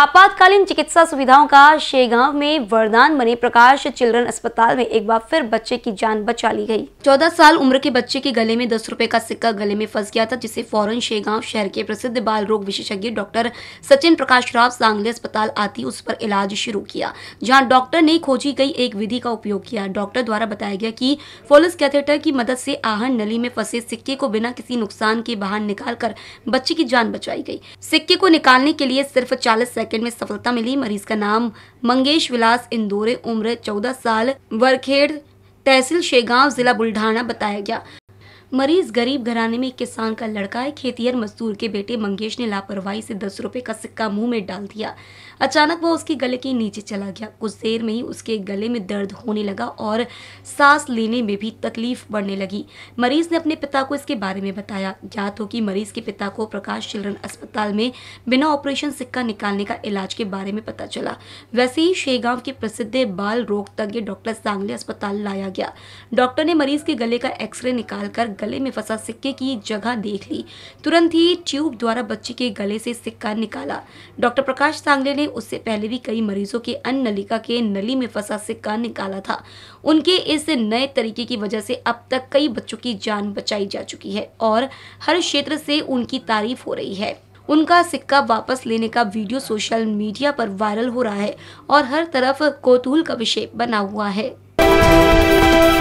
आपातकालीन चिकित्सा सुविधाओं का शेगांव में वरदान बने प्रकाश चिल्ड्रन अस्पताल में एक बार फिर बच्चे की जान बचा ली गई 14 साल उम्र के बच्चे के गले में दस रुपए का सिक्का गले में फंस गया था जिसे फौरन शेगांव शहर के प्रसिद्ध बाल रोग विशेषज्ञ डॉक्टर सचिन प्रकाश राव सांगले अस्पताल आती उस पर इलाज शुरू किया जहाँ डॉक्टर ने खोजी गई एक विधि का उपयोग किया डॉक्टर द्वारा बताया गया की फोलिस कैथेटर की मदद से आहन नली में फंसे सिक्के को बिना किसी नुकसान के बाहर निकाल बच्चे की जान बचाई गयी सिक्के को निकालने के लिए सिर्फ चालीस सेकंड में सफलता मिली मरीज का नाम मंगेश विलास इंदोरे उम्र चौदह साल वरखेड़ तहसील शेगांव जिला बुल्ढाना बताया गया मरीज गरीब घराने में एक किसान का लड़का है खेतियर मजदूर के बेटे मंगेश ने लापरवाही से दस रुपए का सिक्का मुंह में डाल दिया अचानक वो उसके गले के नीचे चला गया कुछ देर में ही उसके गले में दर्द होने लगा और सांस लेने में भी तकलीफ बढ़ने लगी मरीज ने अपने पिता को इसके बारे में बताया ज्ञात हो कि मरीज के पिता को प्रकाश चिल्ड्रन अस्पताल में बिना ऑपरेशन सिक्का निकालने का इलाज के बारे में पता चला वैसे ही शेगांव के प्रसिद्ध बाल रोग तज्ञ डॉक्टर सांगले अस्पताल लाया गया डॉक्टर ने मरीज के गले का एक्सरे निकालकर गले में फंसा सिक्के की जगह देख ली तुरंत ही ट्यूब द्वारा बच्ची के गले से सिक्का निकाला डॉक्टर प्रकाश सांगले ने उससे पहले भी कई मरीजों के अन्य नलिका के नली में फंसा सिक्का निकाला था उनके इस नए तरीके की वजह से अब तक कई बच्चों की जान बचाई जा चुकी है और हर क्षेत्र से उनकी तारीफ हो रही है उनका सिक्का वापस लेने का वीडियो सोशल मीडिया पर वायरल हो रहा है और हर तरफ कोतूल का विषय बना हुआ है